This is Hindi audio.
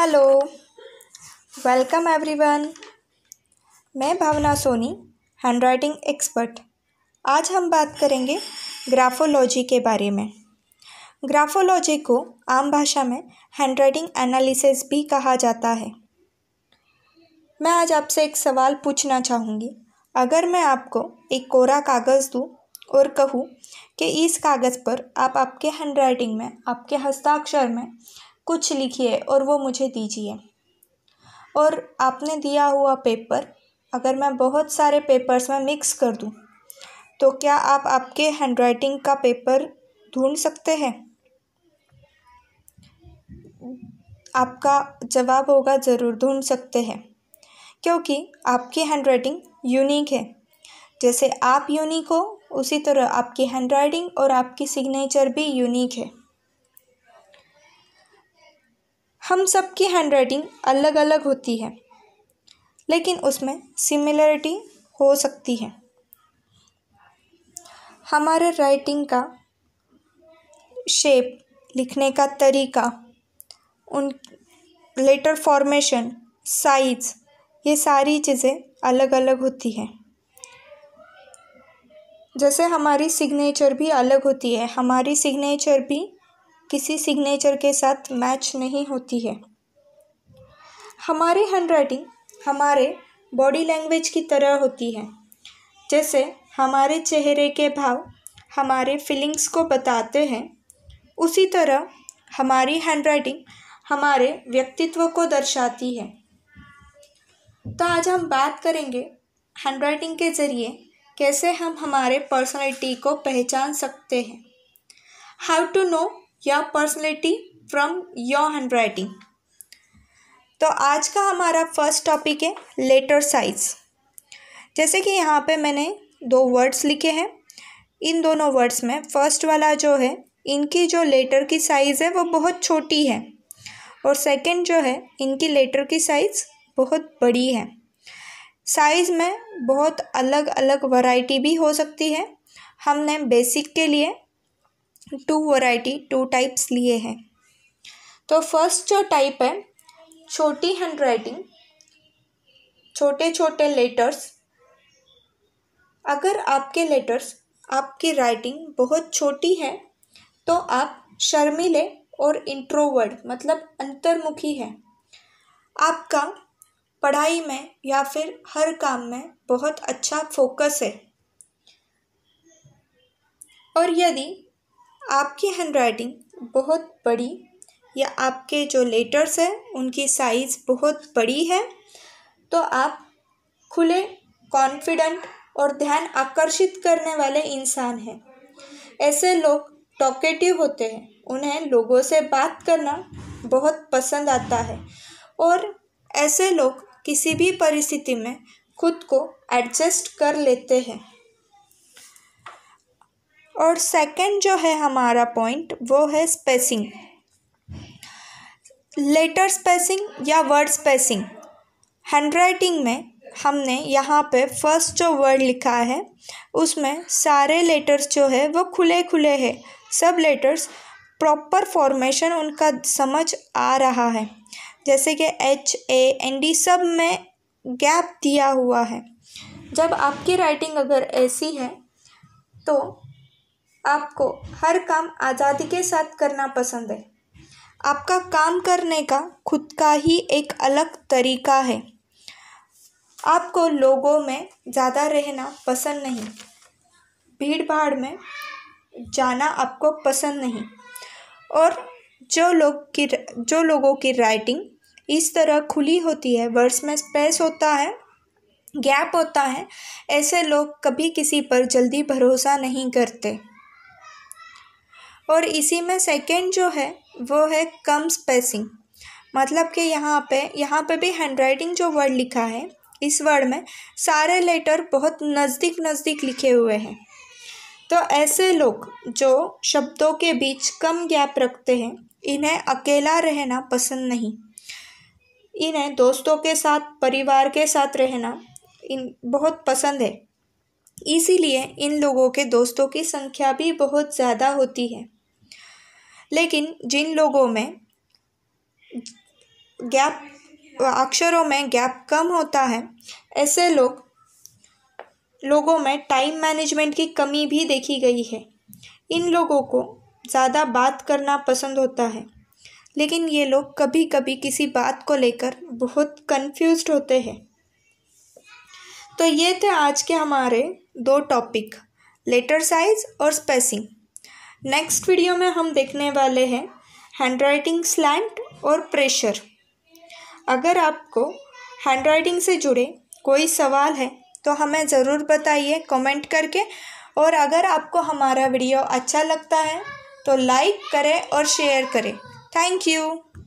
हेलो वेलकम एवरीवन मैं Bhavna Soni handwriting expert आज हम बात करेंगे ग्राफोलॉजी के बारे में ग्राफोलॉजी को आम भाषा में हैंड राइटिंग एनालिसिस भी कहा जाता है मैं आज आपसे एक सवाल पूछना चाहूँगी अगर मैं आपको एक कोरा कागज़ दूँ और कहूँ कि इस कागज़ पर आप आपके हैंड राइटिंग में आपके हस्ताक्षर में कुछ लिखिए और वो मुझे दीजिए और आपने दिया हुआ पेपर अगर मैं बहुत सारे पेपर्स में मिक्स कर दूं तो क्या आप आपके हैंड राइटिंग का पेपर ढूंढ सकते हैं आपका जवाब होगा ज़रूर ढूंढ सकते हैं क्योंकि आपकी हैंड राइटिंग यूनिक है जैसे आप यूनिक हो उसी तरह आपकी हैंड राइटिंग और आपकी सिग्नेचर भी यूनिक है हम सब की हैंड राइटिंग अलग अलग होती है लेकिन उसमें सिमिलरिटी हो सकती है हमारे राइटिंग का शेप लिखने का तरीका उन लेटर फॉर्मेशन साइज ये सारी चीज़ें अलग अलग होती हैं जैसे हमारी सिग्नेचर भी अलग होती है हमारी सिग्नेचर भी किसी सिग्नेचर के साथ मैच नहीं होती है हमारी हैंडराइटिंग हमारे बॉडी लैंग्वेज की तरह होती है जैसे हमारे चेहरे के भाव हमारे फीलिंग्स को बताते हैं उसी तरह हमारी हैंडराइटिंग हमारे व्यक्तित्व को दर्शाती है तो आज हम बात करेंगे हैंडराइटिंग के ज़रिए कैसे हम हमारे पर्सनैलिटी को पहचान सकते हैं हाउ टू नो या personality from your handwriting तो आज का हमारा फर्स्ट टॉपिक है लेटर साइज जैसे कि यहाँ पे मैंने दो वर्ड्स लिखे हैं इन दोनों वर्ड्स में फर्स्ट वाला जो है इनकी जो लेटर की साइज़ है वो बहुत छोटी है और सेकंड जो है इनकी लेटर की साइज़ बहुत बड़ी है साइज़ में बहुत अलग अलग वैरायटी भी हो सकती है हमने बेसिक के लिए टू वैरायटी टू टाइप्स लिए हैं तो फर्स्ट जो टाइप है छोटी हैंड राइटिंग छोटे छोटे लेटर्स अगर आपके लेटर्स आपकी राइटिंग बहुत छोटी है तो आप शर्मीले और इंट्रोवर्ड मतलब अंतर्मुखी है आपका पढ़ाई में या फिर हर काम में बहुत अच्छा फोकस है और यदि आपकी हैंडराइटिंग बहुत बड़ी या आपके जो लेटर्स हैं उनकी साइज़ बहुत बड़ी है तो आप खुले कॉन्फिडेंट और ध्यान आकर्षित करने वाले इंसान हैं ऐसे लोग टॉकेटिव होते हैं उन्हें लोगों से बात करना बहुत पसंद आता है और ऐसे लोग किसी भी परिस्थिति में खुद को एडजस्ट कर लेते हैं और सेकंड जो है हमारा पॉइंट वो है स्पेसिंग लेटर स्पेसिंग या वर्ड स्पेसिंग हैंड राइटिंग में हमने यहाँ पे फर्स्ट जो वर्ड लिखा है उसमें सारे लेटर्स जो है वो खुले खुले हैं सब लेटर्स प्रॉपर फॉर्मेशन उनका समझ आ रहा है जैसे कि एच ए एन डी सब में गैप दिया हुआ है जब आपकी राइटिंग अगर ऐसी है तो आपको हर काम आज़ादी के साथ करना पसंद है आपका काम करने का खुद का ही एक अलग तरीका है आपको लोगों में ज़्यादा रहना पसंद नहीं भीड़ भाड़ में जाना आपको पसंद नहीं और जो लोग की जो लोगों की राइटिंग इस तरह खुली होती है वर्ड्स में स्पेस होता है गैप होता है ऐसे लोग कभी किसी पर जल्दी भरोसा नहीं करते और इसी में सेकेंड जो है वो है कम स्पेसिंग मतलब कि यहाँ पे यहाँ पे भी हैंड राइटिंग जो वर्ड लिखा है इस वर्ड में सारे लेटर बहुत नज़दीक नज़दीक लिखे हुए हैं तो ऐसे लोग जो शब्दों के बीच कम गैप रखते हैं इन्हें अकेला रहना पसंद नहीं इन्हें दोस्तों के साथ परिवार के साथ रहना इन बहुत पसंद है इसीलिए इन लोगों के दोस्तों की संख्या भी बहुत ज़्यादा होती है लेकिन जिन लोगों में गैप अक्षरों में गैप कम होता है ऐसे लोग लोगों में टाइम मैनेजमेंट की कमी भी देखी गई है इन लोगों को ज़्यादा बात करना पसंद होता है लेकिन ये लोग कभी कभी किसी बात को लेकर बहुत कंफ्यूज होते हैं तो ये थे आज के हमारे दो टॉपिक लेटर साइज और स्पेसिंग नेक्स्ट वीडियो में हम देखने वाले हैं हैंड राइटिंग स्लैंट और प्रेशर अगर आपको हैंड राइटिंग से जुड़े कोई सवाल है तो हमें ज़रूर बताइए कमेंट करके और अगर आपको हमारा वीडियो अच्छा लगता है तो लाइक करें और शेयर करें थैंक यू